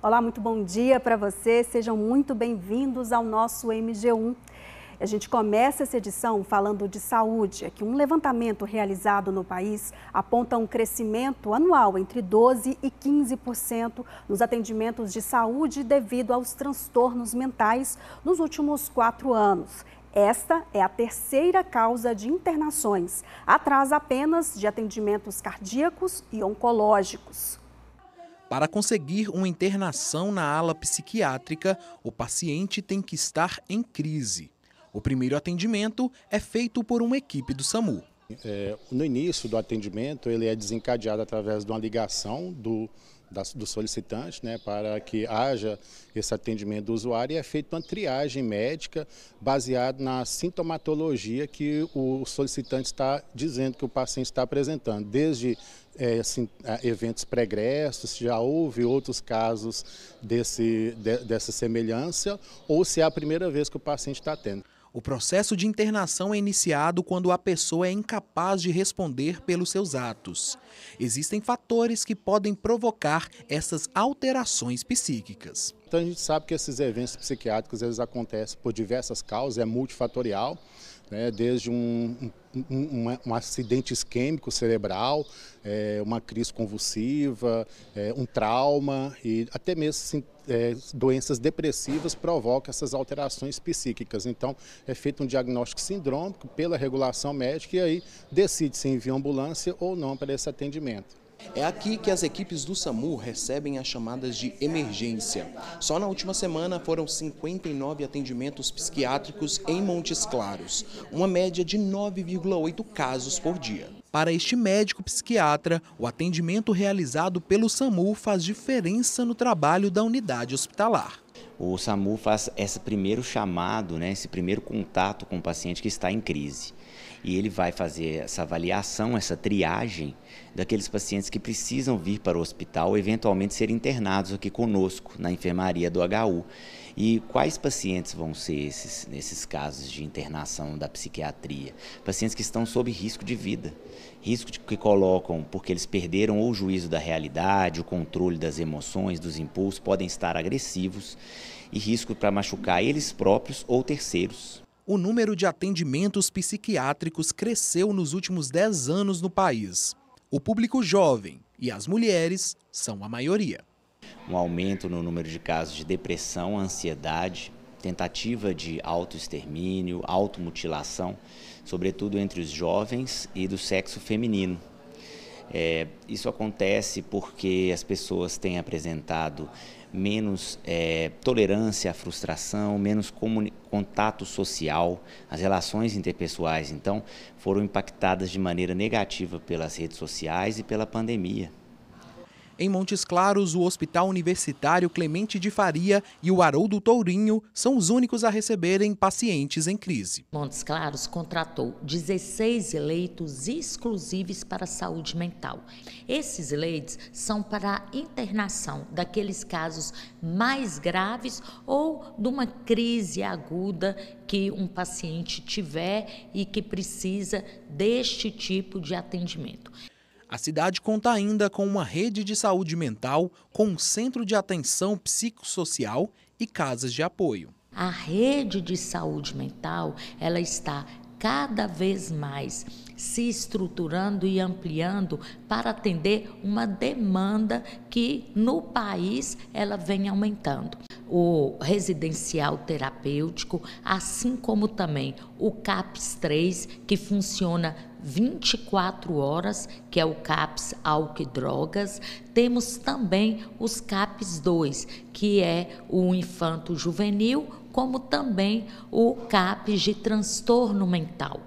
Olá, muito bom dia para você. Sejam muito bem-vindos ao nosso MG1. A gente começa essa edição falando de saúde. É que um levantamento realizado no país aponta um crescimento anual entre 12 e 15% nos atendimentos de saúde devido aos transtornos mentais nos últimos quatro anos. Esta é a terceira causa de internações, atrás apenas de atendimentos cardíacos e oncológicos. Para conseguir uma internação na ala psiquiátrica, o paciente tem que estar em crise. O primeiro atendimento é feito por uma equipe do SAMU. É, no início do atendimento, ele é desencadeado através de uma ligação do, da, do solicitante, né, para que haja esse atendimento do usuário, e é feita uma triagem médica baseada na sintomatologia que o solicitante está dizendo que o paciente está apresentando, desde é, assim, eventos pregressos, se já houve outros casos desse, de, dessa semelhança, ou se é a primeira vez que o paciente está tendo. O processo de internação é iniciado quando a pessoa é incapaz de responder pelos seus atos. Existem fatores que podem provocar essas alterações psíquicas. Então a gente sabe que esses eventos psiquiátricos eles acontecem por diversas causas, é multifatorial né, desde um, um, um, acidente isquêmico cerebral, é, uma crise convulsiva, é, um trauma e até mesmo sim, é, doenças depressivas provocam essas alterações psíquicas. Então é feito um diagnóstico sindrômico pela regulação médica e aí decide se envia ambulância ou não para esse atendimento. É aqui que as equipes do SAMU recebem as chamadas de emergência. Só na última semana foram 59 atendimentos psiquiátricos em Montes Claros, uma média de 9,8 casos por dia. Para este médico psiquiatra, o atendimento realizado pelo SAMU faz diferença no trabalho da unidade hospitalar. O SAMU faz esse primeiro chamado, né, esse primeiro contato com o paciente que está em crise e ele vai fazer essa avaliação, essa triagem daqueles pacientes que precisam vir para o hospital, eventualmente ser internados aqui conosco na enfermaria do HU. E quais pacientes vão ser esses nesses casos de internação da psiquiatria? Pacientes que estão sob risco de vida, risco de, que colocam porque eles perderam ou o juízo da realidade, o controle das emoções, dos impulsos, podem estar agressivos e risco para machucar eles próprios ou terceiros o número de atendimentos psiquiátricos cresceu nos últimos 10 anos no país. O público jovem e as mulheres são a maioria. Um aumento no número de casos de depressão, ansiedade, tentativa de autoextermínio, automutilação, sobretudo entre os jovens e do sexo feminino. É, isso acontece porque as pessoas têm apresentado menos é, tolerância à frustração, menos contato social, as relações interpessoais, então, foram impactadas de maneira negativa pelas redes sociais e pela pandemia. Em Montes Claros, o Hospital Universitário Clemente de Faria e o Haroldo Tourinho são os únicos a receberem pacientes em crise. Montes Claros contratou 16 leitos exclusivos para a saúde mental. Esses leitos são para a internação daqueles casos mais graves ou de uma crise aguda que um paciente tiver e que precisa deste tipo de atendimento. A cidade conta ainda com uma rede de saúde mental, com um centro de atenção psicossocial e casas de apoio. A rede de saúde mental, ela está cada vez mais se estruturando e ampliando para atender uma demanda que no país ela vem aumentando o residencial terapêutico, assim como também o CAPS 3, que funciona 24 horas, que é o CAPS Álcool e Drogas. Temos também os CAPS 2, que é o infanto juvenil, como também o CAPS de transtorno mental.